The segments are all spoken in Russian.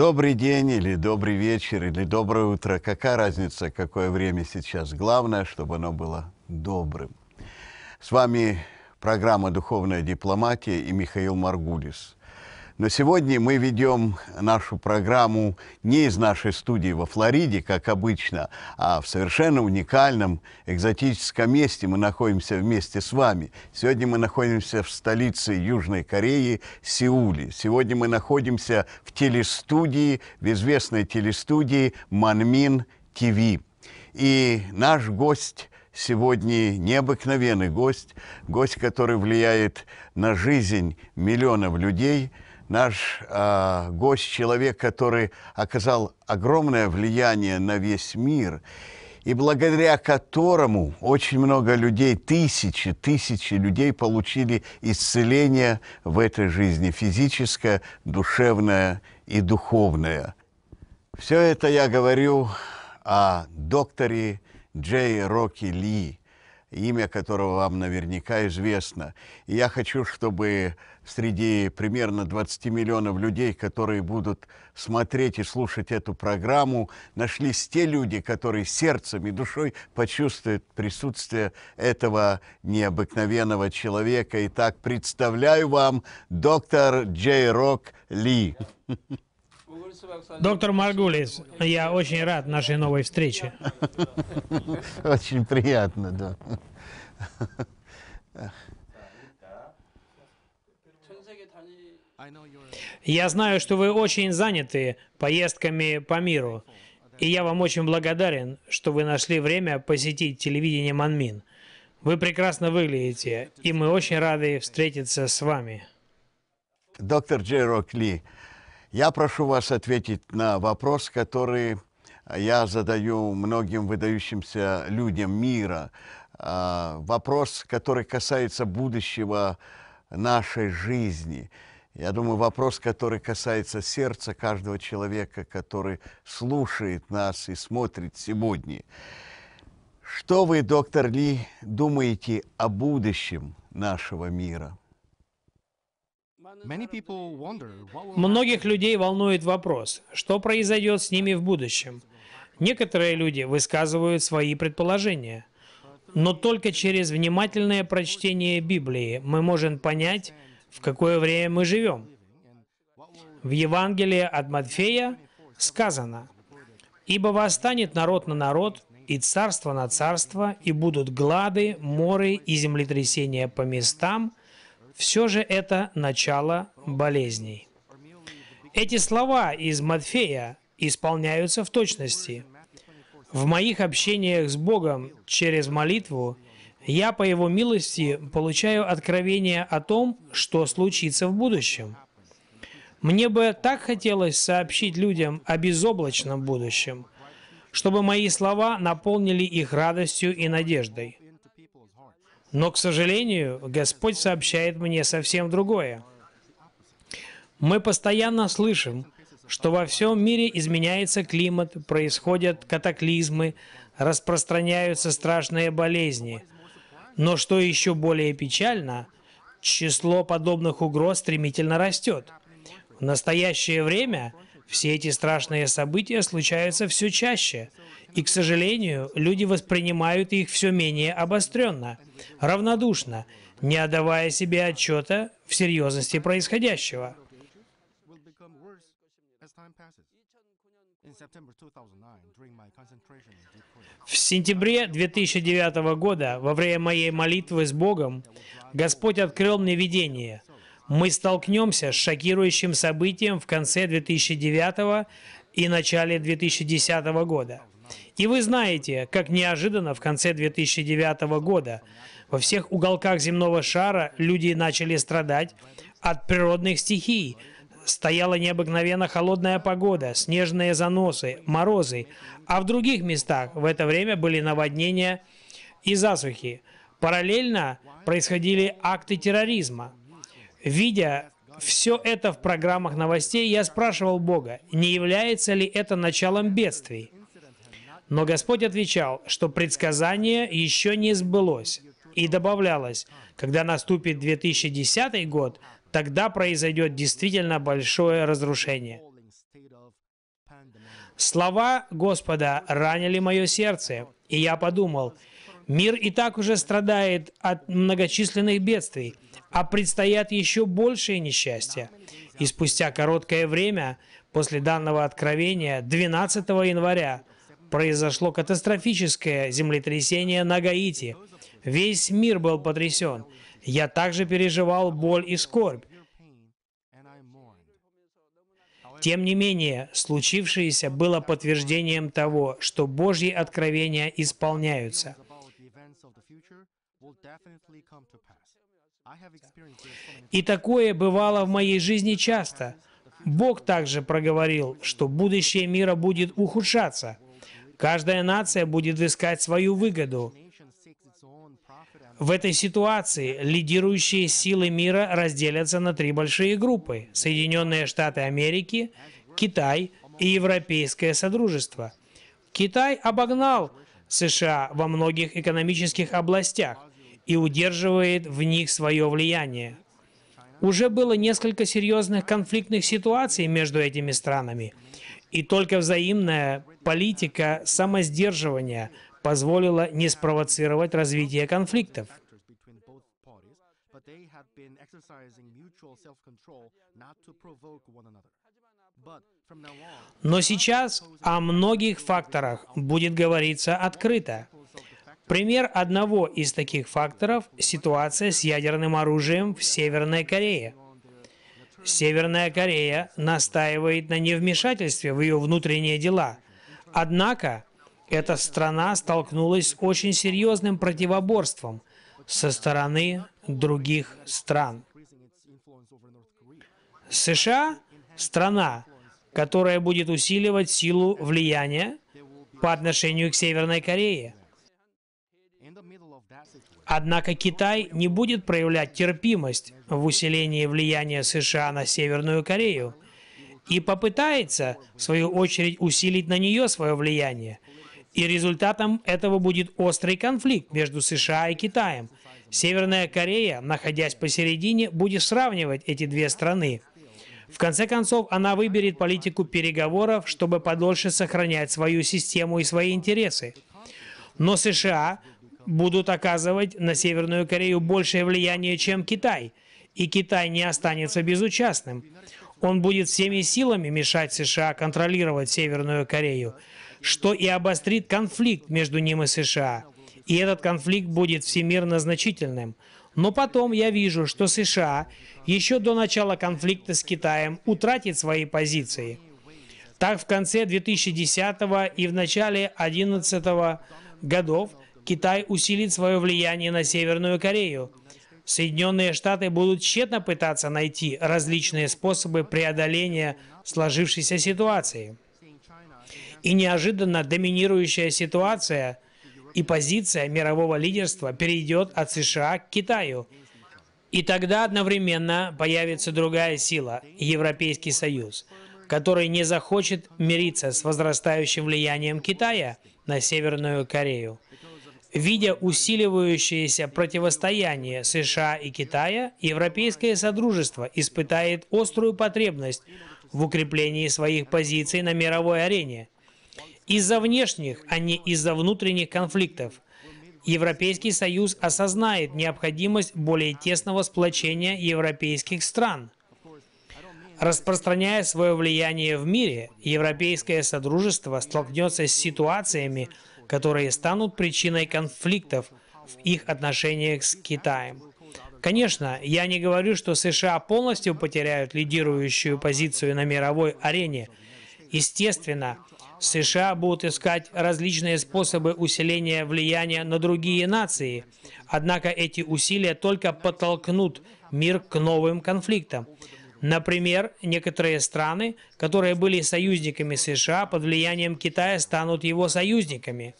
Добрый день или добрый вечер или доброе утро. Какая разница, какое время сейчас. Главное, чтобы оно было добрым. С вами программа «Духовная дипломатия» и Михаил Маргулис. Но сегодня мы ведем нашу программу не из нашей студии во Флориде, как обычно, а в совершенно уникальном экзотическом месте. Мы находимся вместе с вами. Сегодня мы находимся в столице Южной Кореи, Сеуле. Сегодня мы находимся в телестудии, в известной телестудии Манмин ТВ. И наш гость сегодня необыкновенный гость, гость, который влияет на жизнь миллионов людей – наш э, гость, человек, который оказал огромное влияние на весь мир, и благодаря которому очень много людей, тысячи, тысячи людей получили исцеление в этой жизни, физическое, душевное и духовное. Все это я говорю о докторе Джей Рокки Ли – имя которого вам наверняка известно. И я хочу, чтобы среди примерно 20 миллионов людей, которые будут смотреть и слушать эту программу, нашлись те люди, которые сердцем и душой почувствуют присутствие этого необыкновенного человека. Итак, представляю вам доктор Джей Рок Ли. Доктор Маргулис, я очень рад нашей новой встрече. Очень приятно, да. Я знаю, что вы очень заняты поездками по миру, и я вам очень благодарен, что вы нашли время посетить телевидение Манмин. Вы прекрасно выглядите, и мы очень рады встретиться с вами. Доктор Джей Рокли, я прошу вас ответить на вопрос, который я задаю многим выдающимся людям мира. А, вопрос, который касается будущего нашей жизни. Я думаю, вопрос, который касается сердца каждого человека, который слушает нас и смотрит сегодня. Что вы, доктор Ли, думаете о будущем нашего мира? Многих людей волнует вопрос, что произойдет с ними в будущем. Некоторые люди высказывают свои предположения. Но только через внимательное прочтение Библии мы можем понять, в какое время мы живем. В Евангелии от Матфея сказано, «Ибо восстанет народ на народ, и царство на царство, и будут глады, моры и землетрясения по местам, все же это начало болезней. Эти слова из Матфея исполняются в точности. В моих общениях с Богом через молитву я, по Его милости, получаю откровение о том, что случится в будущем. Мне бы так хотелось сообщить людям о безоблачном будущем, чтобы мои слова наполнили их радостью и надеждой. Но, к сожалению, Господь сообщает мне совсем другое. Мы постоянно слышим, что во всем мире изменяется климат, происходят катаклизмы, распространяются страшные болезни. Но что еще более печально, число подобных угроз стремительно растет. В настоящее время – все эти страшные события случаются все чаще, и, к сожалению, люди воспринимают их все менее обостренно, равнодушно, не отдавая себе отчета в серьезности происходящего. В сентябре 2009 года, во время моей молитвы с Богом, Господь открыл мне видение – мы столкнемся с шокирующим событием в конце 2009 и начале 2010 года. И вы знаете, как неожиданно в конце 2009 года во всех уголках земного шара люди начали страдать от природных стихий. Стояла необыкновенно холодная погода, снежные заносы, морозы, а в других местах в это время были наводнения и засухи. Параллельно происходили акты терроризма – Видя все это в программах новостей, я спрашивал Бога, не является ли это началом бедствий. Но Господь отвечал, что предсказание еще не сбылось. И добавлялось, когда наступит 2010 год, тогда произойдет действительно большое разрушение. Слова Господа ранили мое сердце, и я подумал, мир и так уже страдает от многочисленных бедствий, а предстоят еще большие несчастья. И спустя короткое время после данного откровения, 12 января, произошло катастрофическое землетрясение на Гаити. Весь мир был потрясен. Я также переживал боль и скорбь. Тем не менее, случившееся было подтверждением того, что Божьи откровения исполняются. И такое бывало в моей жизни часто. Бог также проговорил, что будущее мира будет ухудшаться. Каждая нация будет искать свою выгоду. В этой ситуации лидирующие силы мира разделятся на три большие группы. Соединенные Штаты Америки, Китай и Европейское Содружество. Китай обогнал США во многих экономических областях и удерживает в них свое влияние. Уже было несколько серьезных конфликтных ситуаций между этими странами, и только взаимная политика самосдерживания позволила не спровоцировать развитие конфликтов. they have been exercising mutual self-control not to provoke one another. Но сейчас о многих факторах будет говориться открыто. Пример одного из таких факторов – ситуация с ядерным оружием в Северной Корее. Северная Корея настаивает на невмешательстве в ее внутренние дела. Однако, эта страна столкнулась с очень серьезным противоборством со стороны других стран. США – страна, которая будет усиливать силу влияния по отношению к Северной Корее. Однако Китай не будет проявлять терпимость в усилении влияния США на Северную Корею и попытается, в свою очередь, усилить на нее свое влияние. И результатом этого будет острый конфликт между США и Китаем. Северная Корея, находясь посередине, будет сравнивать эти две страны. В конце концов, она выберет политику переговоров, чтобы подольше сохранять свою систему и свои интересы. Но США будут оказывать на Северную Корею большее влияние, чем Китай. И Китай не останется безучастным. Он будет всеми силами мешать США контролировать Северную Корею, что и обострит конфликт между ним и США. И этот конфликт будет всемирно значительным. Но потом я вижу, что США еще до начала конфликта с Китаем утратит свои позиции. Так в конце 2010 и в начале 2011 годов Китай усилит свое влияние на Северную Корею. Соединенные Штаты будут тщетно пытаться найти различные способы преодоления сложившейся ситуации. И неожиданно доминирующая ситуация – и позиция мирового лидерства перейдет от США к Китаю. И тогда одновременно появится другая сила – Европейский Союз, который не захочет мириться с возрастающим влиянием Китая на Северную Корею. Видя усиливающееся противостояние США и Китая, Европейское Содружество испытает острую потребность в укреплении своих позиций на мировой арене – из-за внешних, а не из-за внутренних конфликтов. Европейский Союз осознает необходимость более тесного сплочения европейских стран. Распространяя свое влияние в мире, Европейское Содружество столкнется с ситуациями, которые станут причиной конфликтов в их отношениях с Китаем. Конечно, я не говорю, что США полностью потеряют лидирующую позицию на мировой арене. Естественно, США будут искать различные способы усиления влияния на другие нации. Однако эти усилия только подтолкнут мир к новым конфликтам. Например, некоторые страны, которые были союзниками США под влиянием Китая, станут его союзниками.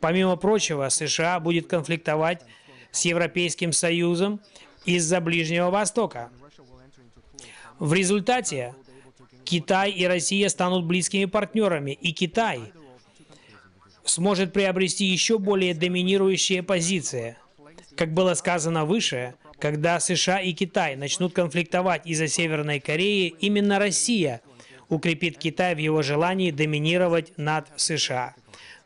Помимо прочего, США будет конфликтовать с Европейским Союзом из-за Ближнего Востока. В результате Китай и Россия станут близкими партнерами, и Китай сможет приобрести еще более доминирующие позиции. Как было сказано выше, когда США и Китай начнут конфликтовать из-за Северной Кореи, именно Россия укрепит Китай в его желании доминировать над США.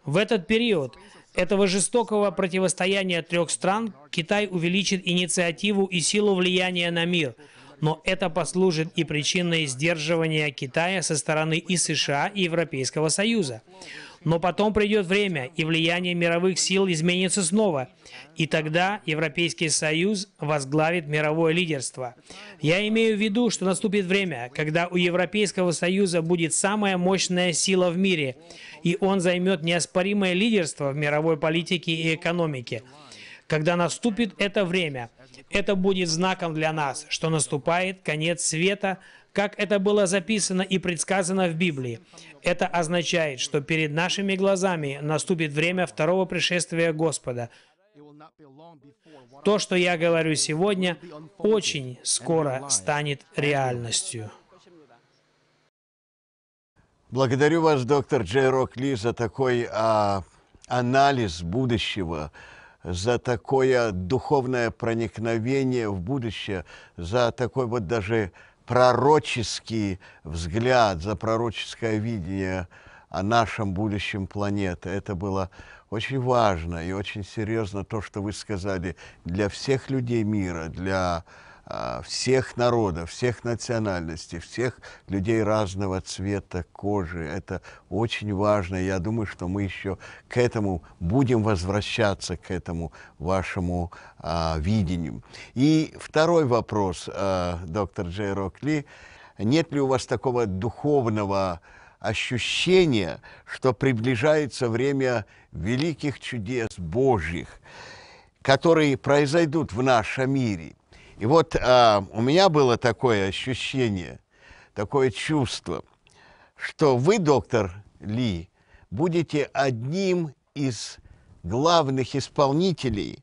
В этот период этого жестокого противостояния трех стран Китай увеличит инициативу и силу влияния на мир – но это послужит и причиной сдерживания Китая со стороны и США, и Европейского Союза. Но потом придет время, и влияние мировых сил изменится снова. И тогда Европейский Союз возглавит мировое лидерство. Я имею в виду, что наступит время, когда у Европейского Союза будет самая мощная сила в мире, и он займет неоспоримое лидерство в мировой политике и экономике. Когда наступит это время, это будет знаком для нас, что наступает конец света, как это было записано и предсказано в Библии. Это означает, что перед нашими глазами наступит время второго пришествия Господа. То, что я говорю сегодня, очень скоро станет реальностью. Благодарю вас, доктор Джей Рокли, за такой а, анализ будущего за такое духовное проникновение в будущее, за такой вот даже пророческий взгляд, за пророческое видение о нашем будущем планете, Это было очень важно и очень серьезно то, что вы сказали для всех людей мира, для а, всех народов, всех национальностей, всех людей разного цвета кожи. Это очень важно. Я думаю, что мы еще к этому будем возвращаться, к этому вашему а, видению. И второй вопрос, а, доктор Джей Рокли. Нет ли у вас такого духовного ощущения, что приближается время великих чудес Божьих, которые произойдут в нашем мире – и вот э, у меня было такое ощущение, такое чувство, что вы, доктор Ли, будете одним из главных исполнителей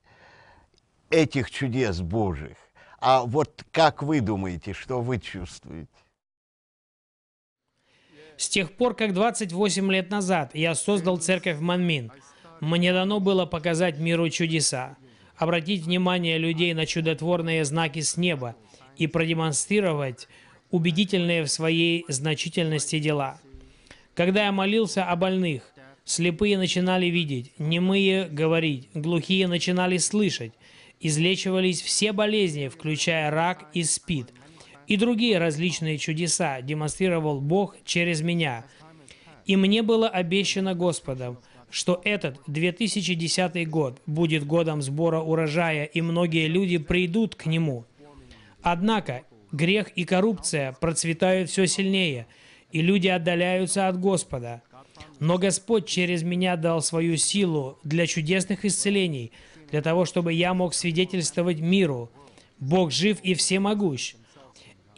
этих чудес Божьих. А вот как вы думаете, что вы чувствуете? С тех пор, как 28 лет назад я создал церковь Манмин, мне дано было показать миру чудеса обратить внимание людей на чудотворные знаки с неба и продемонстрировать убедительные в своей значительности дела. Когда я молился о больных, слепые начинали видеть, немые – говорить, глухие начинали слышать, излечивались все болезни, включая рак и спид, и другие различные чудеса демонстрировал Бог через меня. И мне было обещано Господом – что этот 2010 год будет годом сбора урожая, и многие люди придут к нему. Однако грех и коррупция процветают все сильнее, и люди отдаляются от Господа. Но Господь через меня дал свою силу для чудесных исцелений, для того, чтобы я мог свидетельствовать миру. Бог жив и всемогущ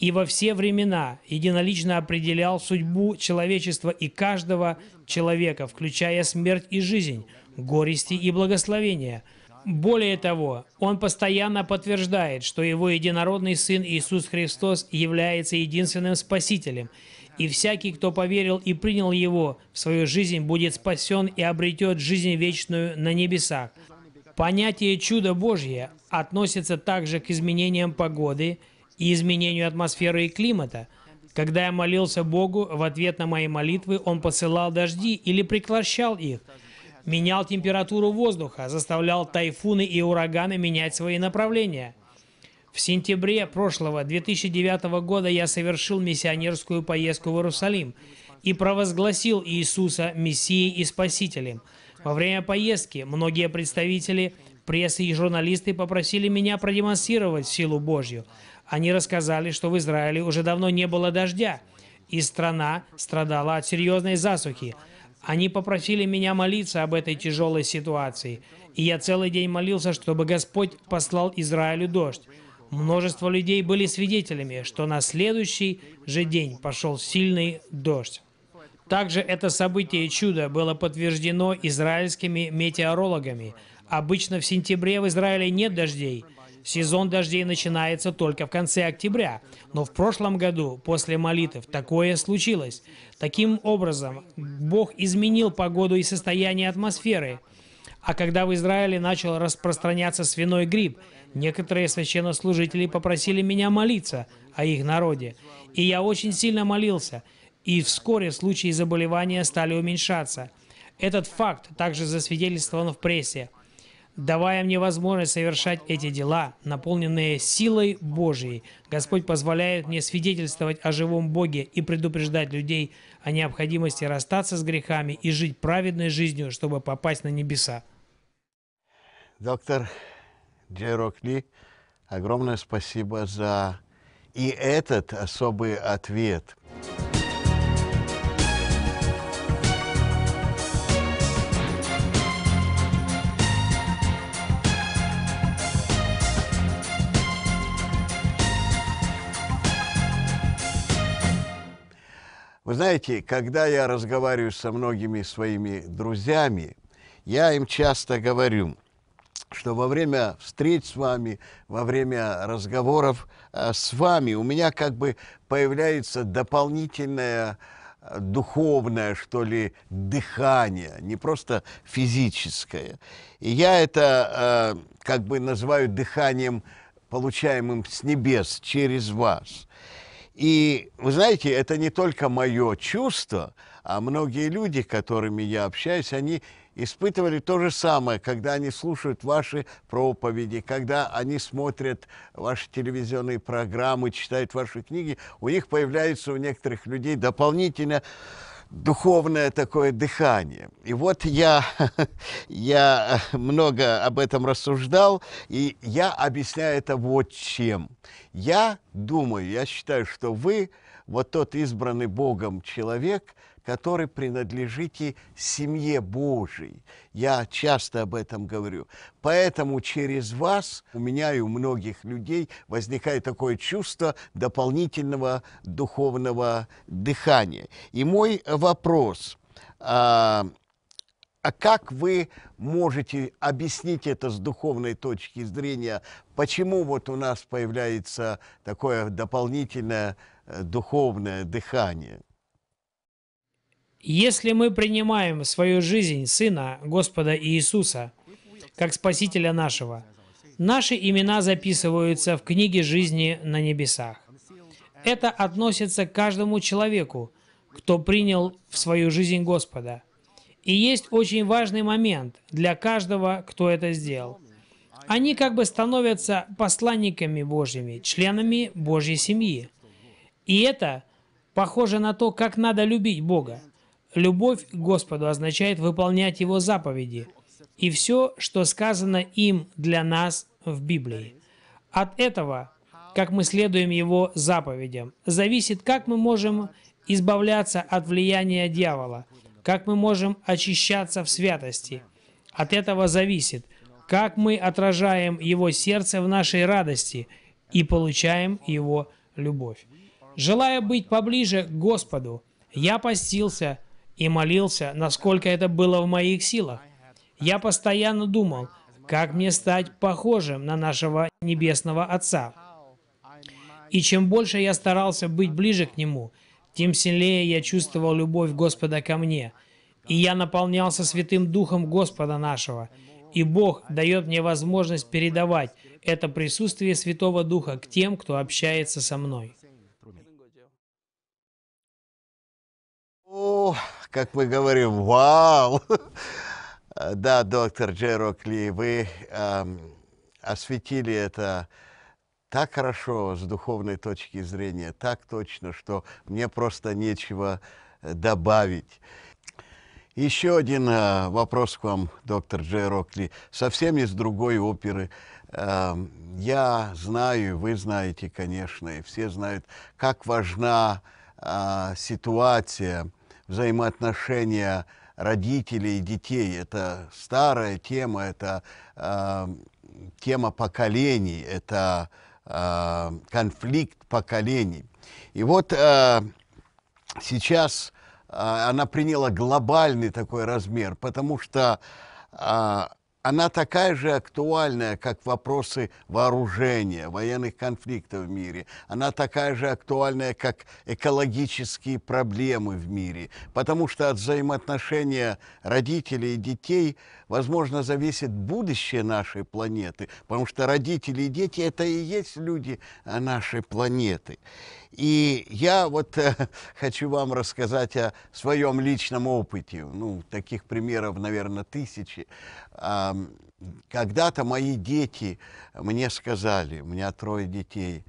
и во все времена единолично определял судьбу человечества и каждого человека, включая смерть и жизнь, горести и благословения. Более того, он постоянно подтверждает, что его единородный Сын Иисус Христос является единственным Спасителем, и всякий, кто поверил и принял Его в свою жизнь, будет спасен и обретет жизнь вечную на небесах. Понятие «чудо Божье» относится также к изменениям погоды – и изменению атмосферы и климата. Когда я молился Богу, в ответ на мои молитвы Он посылал дожди или прекращал их, менял температуру воздуха, заставлял тайфуны и ураганы менять свои направления. В сентябре прошлого 2009 года я совершил миссионерскую поездку в Иерусалим и провозгласил Иисуса Мессией и Спасителем. Во время поездки многие представители прессы и журналисты попросили меня продемонстрировать силу Божью – они рассказали, что в Израиле уже давно не было дождя, и страна страдала от серьезной засухи. Они попросили меня молиться об этой тяжелой ситуации, и я целый день молился, чтобы Господь послал Израилю дождь. Множество людей были свидетелями, что на следующий же день пошел сильный дождь. Также это событие чудо было подтверждено израильскими метеорологами. Обычно в сентябре в Израиле нет дождей – Сезон дождей начинается только в конце октября, но в прошлом году после молитв такое случилось. Таким образом, Бог изменил погоду и состояние атмосферы. А когда в Израиле начал распространяться свиной грипп, некоторые священнослужители попросили меня молиться о их народе. И я очень сильно молился. И вскоре случаи заболевания стали уменьшаться. Этот факт также засвидетельствован в прессе – давая мне возможность совершать эти дела, наполненные силой Божьей. Господь позволяет мне свидетельствовать о живом Боге и предупреждать людей о необходимости расстаться с грехами и жить праведной жизнью, чтобы попасть на небеса. Доктор Джерок Ли, огромное спасибо за и этот особый ответ – Вы знаете, когда я разговариваю со многими своими друзьями, я им часто говорю, что во время встреч с вами, во время разговоров э, с вами у меня как бы появляется дополнительное э, духовное, что ли, дыхание, не просто физическое. И я это э, как бы называю дыханием, получаемым с небес через вас. И, вы знаете, это не только мое чувство, а многие люди, с которыми я общаюсь, они испытывали то же самое, когда они слушают ваши проповеди, когда они смотрят ваши телевизионные программы, читают ваши книги, у них появляется у некоторых людей дополнительно духовное такое дыхание. И вот я, я много об этом рассуждал, и я объясняю это вот чем. Я думаю, я считаю, что вы, вот тот избранный Богом человек, который принадлежите семье Божией. Я часто об этом говорю. Поэтому через вас у меня и у многих людей возникает такое чувство дополнительного духовного дыхания. И мой вопрос а, а как вы можете объяснить это с духовной точки зрения? Почему вот у нас появляется такое дополнительное э, духовное дыхание? Если мы принимаем в свою жизнь Сына Господа Иисуса как Спасителя нашего, наши имена записываются в книге жизни на небесах. Это относится к каждому человеку, кто принял в свою жизнь Господа. И есть очень важный момент для каждого, кто это сделал. Они как бы становятся посланниками Божьими, членами Божьей семьи. И это похоже на то, как надо любить Бога. Любовь к Господу означает выполнять Его заповеди и все, что сказано им для нас в Библии. От этого, как мы следуем Его заповедям, зависит, как мы можем избавляться от влияния дьявола, как мы можем очищаться в святости. От этого зависит, как мы отражаем Его сердце в нашей радости и получаем Его любовь. Желая быть поближе к Господу, я постился – и молился, насколько это было в моих силах. Я постоянно думал, как мне стать похожим на нашего Небесного Отца. И чем больше я старался быть ближе к Нему, тем сильнее я чувствовал любовь Господа ко мне. И я наполнялся Святым Духом Господа нашего. И Бог дает мне возможность передавать это присутствие Святого Духа к тем, кто общается со мной. как мы говорим, вау. Да, доктор Джерокли, вы э, осветили это так хорошо с духовной точки зрения, так точно, что мне просто нечего э, добавить. Еще один э, вопрос к вам, доктор Джерокли. совсем из другой оперы. Э, я знаю, вы знаете, конечно, и все знают, как важна э, ситуация – взаимоотношения родителей и детей. Это старая тема, это э, тема поколений, это э, конфликт поколений. И вот э, сейчас э, она приняла глобальный такой размер, потому что э, она такая же актуальная, как вопросы вооружения, военных конфликтов в мире. Она такая же актуальная, как экологические проблемы в мире. Потому что от взаимоотношения родителей и детей, возможно, зависит будущее нашей планеты. Потому что родители и дети – это и есть люди нашей планеты. И я вот э, хочу вам рассказать о своем личном опыте. Ну, таких примеров, наверное, тысячи. Э, когда-то мои дети мне сказали, у меня трое детей,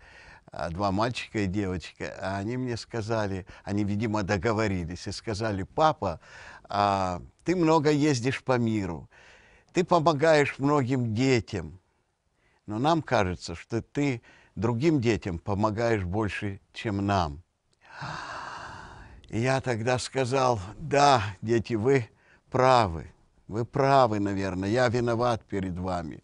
а, два мальчика и девочка, а они мне сказали, они, видимо, договорились и сказали, папа, а, ты много ездишь по миру, ты помогаешь многим детям, но нам кажется, что ты другим детям помогаешь больше, чем нам. И я тогда сказал, да, дети, вы правы, вы правы, наверное, я виноват перед вами.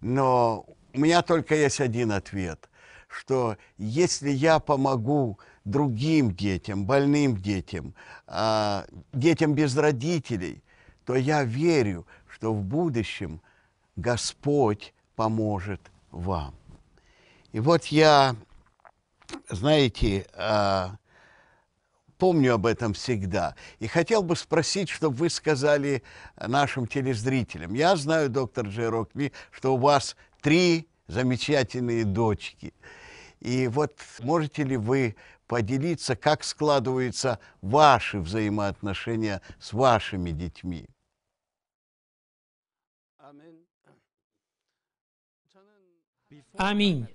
Но у меня только есть один ответ, что если я помогу другим детям, больным детям, а, детям без родителей, то я верю, что в будущем Господь поможет вам. И вот я, знаете, а, помню об этом всегда. И хотел бы спросить, чтобы вы сказали нашим телезрителям. Я знаю, доктор Джерокли, что у вас три замечательные дочки. И вот можете ли вы поделиться, как складываются ваши взаимоотношения с вашими детьми? Аминь.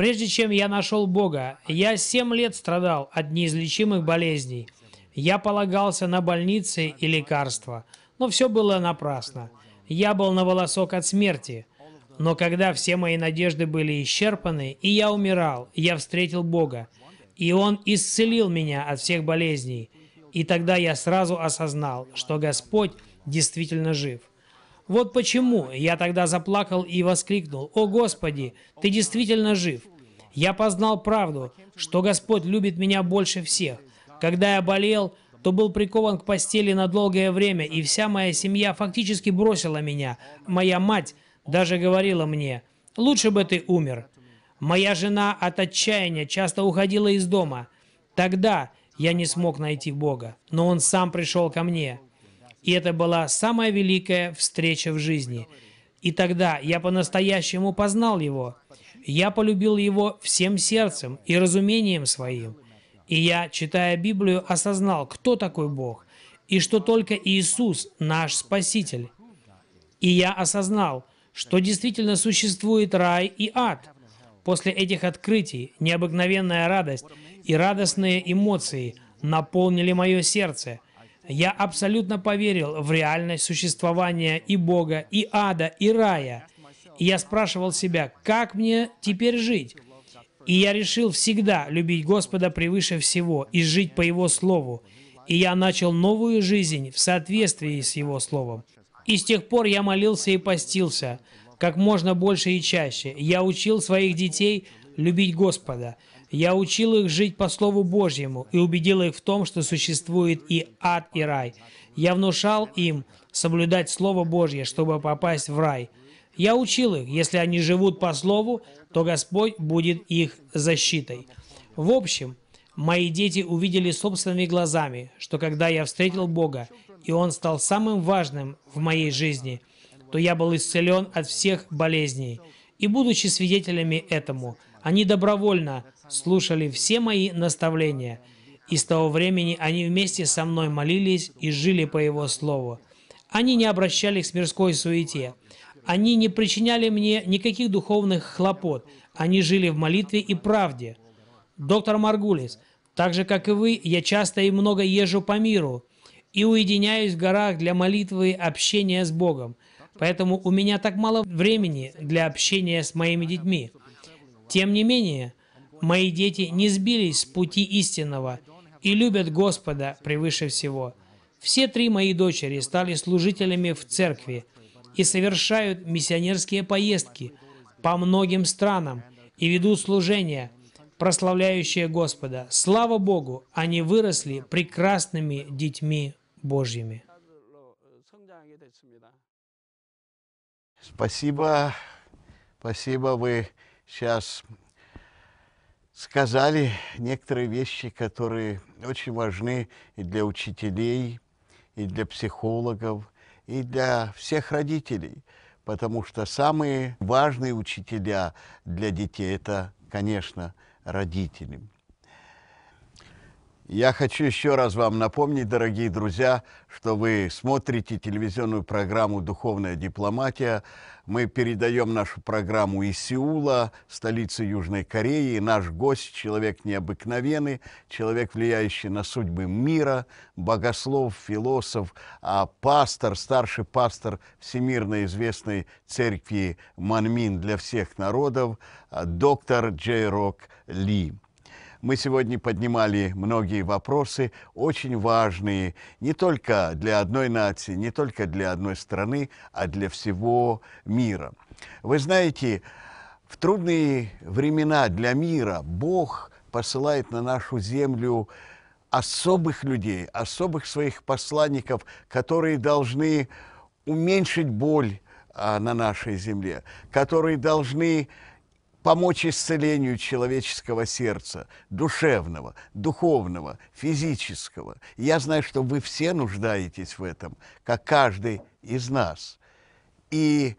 Прежде чем я нашел Бога, я семь лет страдал от неизлечимых болезней. Я полагался на больницы и лекарства, но все было напрасно. Я был на волосок от смерти. Но когда все мои надежды были исчерпаны, и я умирал, я встретил Бога, и Он исцелил меня от всех болезней. И тогда я сразу осознал, что Господь действительно жив. Вот почему я тогда заплакал и воскликнул, «О Господи, Ты действительно жив! Я познал правду, что Господь любит меня больше всех. Когда я болел, то был прикован к постели на долгое время, и вся моя семья фактически бросила меня. Моя мать даже говорила мне, «Лучше бы ты умер». Моя жена от отчаяния часто уходила из дома. Тогда я не смог найти Бога, но Он сам пришел ко мне. И это была самая великая встреча в жизни. И тогда я по-настоящему познал Его – я полюбил его всем сердцем и разумением своим. И я, читая Библию, осознал, кто такой Бог, и что только Иисус – наш Спаситель. И я осознал, что действительно существует рай и ад. После этих открытий необыкновенная радость и радостные эмоции наполнили мое сердце. Я абсолютно поверил в реальность существования и Бога, и ада, и рая – и я спрашивал себя, как мне теперь жить? И я решил всегда любить Господа превыше всего и жить по Его Слову. И я начал новую жизнь в соответствии с Его Словом. И с тех пор я молился и постился, как можно больше и чаще. Я учил своих детей любить Господа. Я учил их жить по Слову Божьему и убедил их в том, что существует и ад, и рай. Я внушал им соблюдать Слово Божье, чтобы попасть в рай – я учил их, если они живут по слову, то Господь будет их защитой. В общем, мои дети увидели собственными глазами, что когда я встретил Бога, и Он стал самым важным в моей жизни, то я был исцелен от всех болезней. И будучи свидетелями этому, они добровольно слушали все мои наставления. И с того времени они вместе со мной молились и жили по Его Слову. Они не обращались к мирской суете, они не причиняли мне никаких духовных хлопот. Они жили в молитве и правде. Доктор Маргулис, так же, как и вы, я часто и много езжу по миру и уединяюсь в горах для молитвы и общения с Богом. Поэтому у меня так мало времени для общения с моими детьми. Тем не менее, мои дети не сбились с пути истинного и любят Господа превыше всего. Все три мои дочери стали служителями в церкви – и совершают миссионерские поездки по многим странам и ведут служения, прославляющие Господа. Слава Богу, они выросли прекрасными детьми Божьими. Спасибо, спасибо, вы сейчас сказали некоторые вещи, которые очень важны и для учителей, и для психологов, и для всех родителей, потому что самые важные учителя для детей – это, конечно, родители. Я хочу еще раз вам напомнить, дорогие друзья, что вы смотрите телевизионную программу «Духовная дипломатия». Мы передаем нашу программу из Сеула, столицы Южной Кореи. Наш гость – человек необыкновенный, человек, влияющий на судьбы мира, богослов, философ, а пастор, старший пастор всемирно известной церкви Манмин для всех народов, доктор Джей Рок Ли. Мы сегодня поднимали многие вопросы, очень важные не только для одной нации, не только для одной страны, а для всего мира. Вы знаете, в трудные времена для мира Бог посылает на нашу землю особых людей, особых своих посланников, которые должны уменьшить боль а, на нашей земле, которые должны помочь исцелению человеческого сердца, душевного, духовного, физического. я знаю, что вы все нуждаетесь в этом, как каждый из нас. И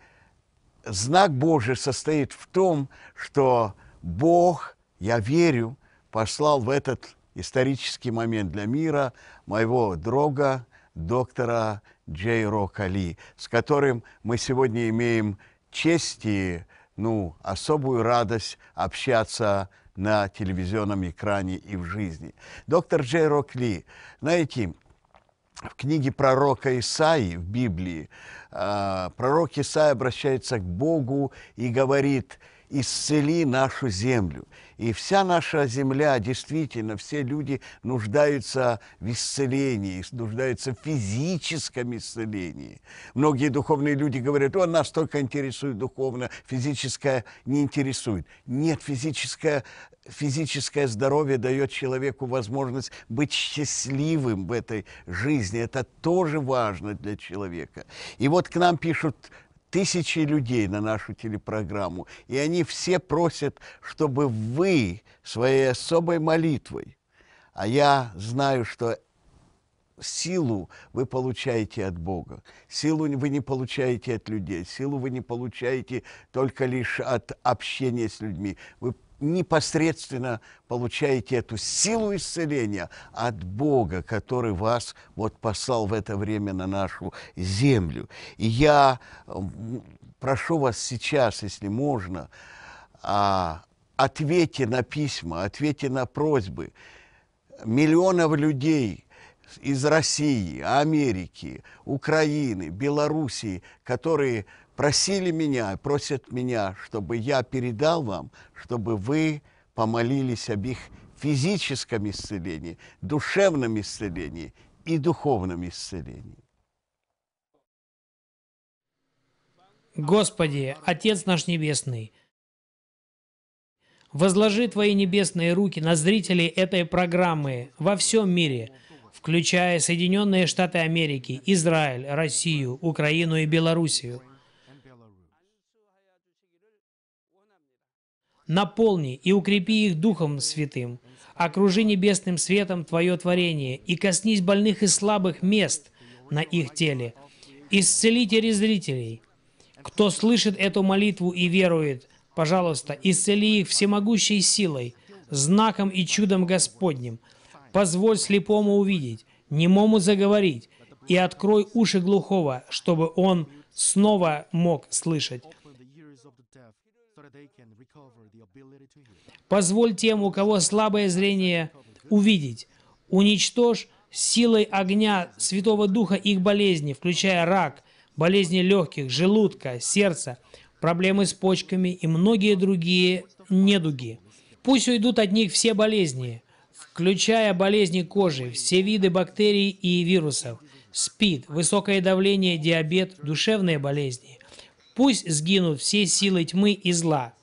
знак Божий состоит в том, что Бог, я верю, послал в этот исторический момент для мира моего друга, доктора Джей Рокали, с которым мы сегодня имеем честь и ну, особую радость общаться на телевизионном экране и в жизни. Доктор Джей Рокли, знаете, в книге пророка Исаи в Библии э, пророк Исаи обращается к Богу и говорит – исцели нашу землю. И вся наша земля, действительно, все люди нуждаются в исцелении, нуждаются в физическом исцелении. Многие духовные люди говорят, "О, нас только интересует духовно, физическое не интересует. Нет, физическое, физическое здоровье дает человеку возможность быть счастливым в этой жизни. Это тоже важно для человека. И вот к нам пишут тысячи людей на нашу телепрограмму, и они все просят, чтобы вы своей особой молитвой, а я знаю, что силу вы получаете от Бога, силу вы не получаете от людей, силу вы не получаете только лишь от общения с людьми, вы непосредственно получаете эту силу исцеления от Бога, который вас вот послал в это время на нашу землю. И я прошу вас сейчас, если можно, а, ответьте на письма, ответьте на просьбы миллионов людей из России, Америки, Украины, Белоруссии, которые – просили меня, просят меня, чтобы я передал вам, чтобы вы помолились об их физическом исцелении, душевном исцелении и духовном исцелении. Господи, Отец наш Небесный, возложи Твои небесные руки на зрителей этой программы во всем мире, включая Соединенные Штаты Америки, Израиль, Россию, Украину и Белоруссию – наполни и укрепи их Духом Святым, окружи небесным светом Твое творение и коснись больных и слабых мест на их теле. Исцелите зрителей. Кто слышит эту молитву и верует, пожалуйста, исцели их всемогущей силой, знаком и чудом Господним. Позволь слепому увидеть, немому заговорить, и открой уши глухого, чтобы он снова мог слышать. Позволь тем, у кого слабое зрение, увидеть. Уничтожь силой огня Святого Духа их болезни, включая рак, болезни легких, желудка, сердца, проблемы с почками и многие другие недуги. Пусть уйдут от них все болезни, включая болезни кожи, все виды бактерий и вирусов, СПИД, высокое давление, диабет, душевные болезни, Пусть сгинут все силы тьмы и зла.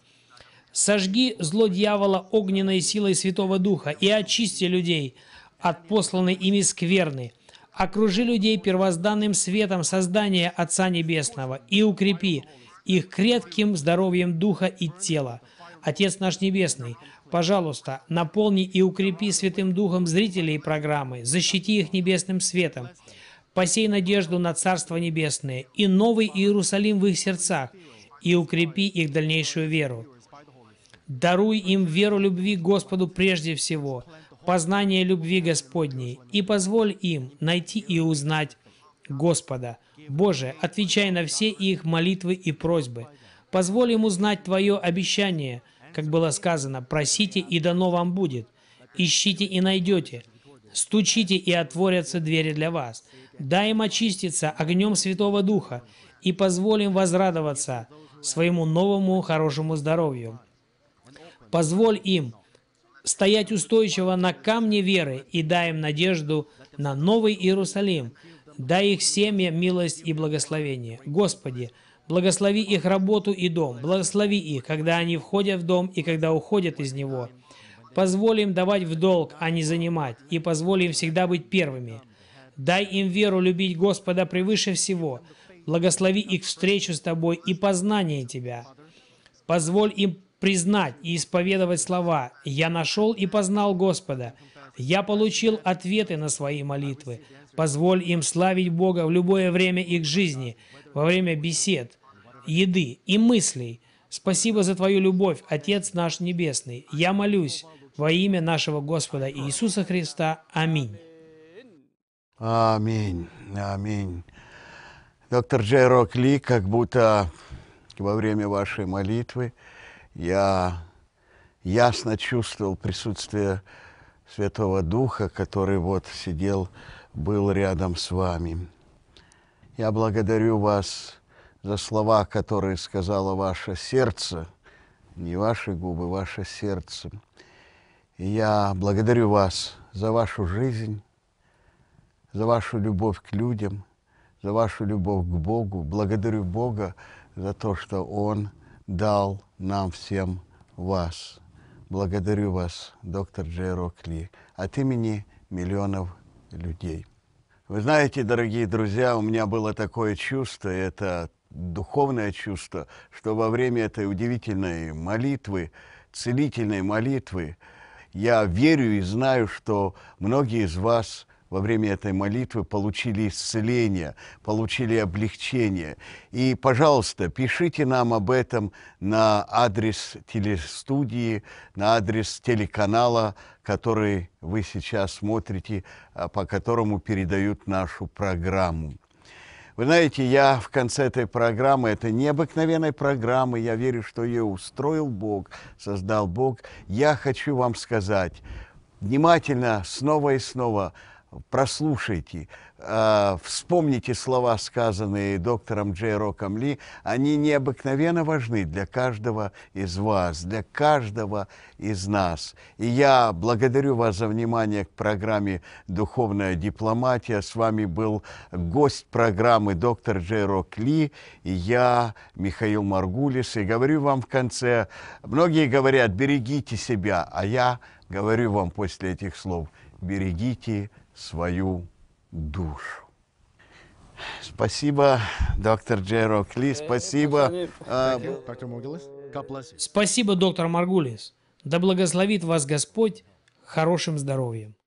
Сожги зло дьявола огненной силой Святого Духа и очисти людей от посланной ими скверны. Окружи людей первозданным светом создания Отца Небесного и укрепи их крепким здоровьем духа и тела. Отец наш Небесный, пожалуйста, наполни и укрепи Святым Духом зрителей программы, защити их небесным светом посей надежду на Царство Небесное и новый Иерусалим в их сердцах, и укрепи их дальнейшую веру. Даруй им веру любви Господу прежде всего, познание любви Господней, и позволь им найти и узнать Господа. Боже, отвечай на все их молитвы и просьбы. Позволь им узнать Твое обещание, как было сказано, «Просите, и дано вам будет, ищите и найдете, стучите, и отворятся двери для вас». Дай им очиститься огнем Святого Духа и позволим возрадоваться своему новому хорошему здоровью. Позволь им стоять устойчиво на камне веры и дай им надежду на Новый Иерусалим. Дай их семье милость и благословение. Господи, благослови их работу и дом. Благослови их, когда они входят в дом и когда уходят из него. Позволь им давать в долг, а не занимать, и позволь им всегда быть первыми. Дай им веру любить Господа превыше всего. Благослови их встречу с Тобой и познание Тебя. Позволь им признать и исповедовать слова «Я нашел и познал Господа». Я получил ответы на свои молитвы. Позволь им славить Бога в любое время их жизни, во время бесед, еды и мыслей. Спасибо за Твою любовь, Отец наш Небесный. Я молюсь во имя нашего Господа Иисуса Христа. Аминь. Аминь, аминь. Доктор Джей Рок Ли, как будто во время вашей молитвы я ясно чувствовал присутствие Святого Духа, который вот сидел, был рядом с вами. Я благодарю вас за слова, которые сказала ваше сердце, не ваши губы, ваше сердце. И я благодарю вас за вашу жизнь, за вашу любовь к людям, за вашу любовь к Богу. Благодарю Бога за то, что Он дал нам всем вас. Благодарю вас, доктор Джей Рокли, от имени миллионов людей. Вы знаете, дорогие друзья, у меня было такое чувство, это духовное чувство, что во время этой удивительной молитвы, целительной молитвы, я верю и знаю, что многие из вас во время этой молитвы получили исцеление, получили облегчение. И, пожалуйста, пишите нам об этом на адрес телестудии, на адрес телеканала, который вы сейчас смотрите, а, по которому передают нашу программу. Вы знаете, я в конце этой программы, это необыкновенной программы, я верю, что ее устроил Бог, создал Бог. Я хочу вам сказать, внимательно, снова и снова – прослушайте, а, вспомните слова, сказанные доктором Джей Роком Ли, они необыкновенно важны для каждого из вас, для каждого из нас. И я благодарю вас за внимание к программе «Духовная дипломатия». С вами был гость программы доктор Джей Рок Ли, и я, Михаил Маргулис, и говорю вам в конце, многие говорят, берегите себя, а я говорю вам после этих слов, берегите себя свою душу. Спасибо, доктор Джеро Кли, э, спасибо. А, спасибо, доктор Маргулис. Да благословит вас Господь хорошим здоровьем.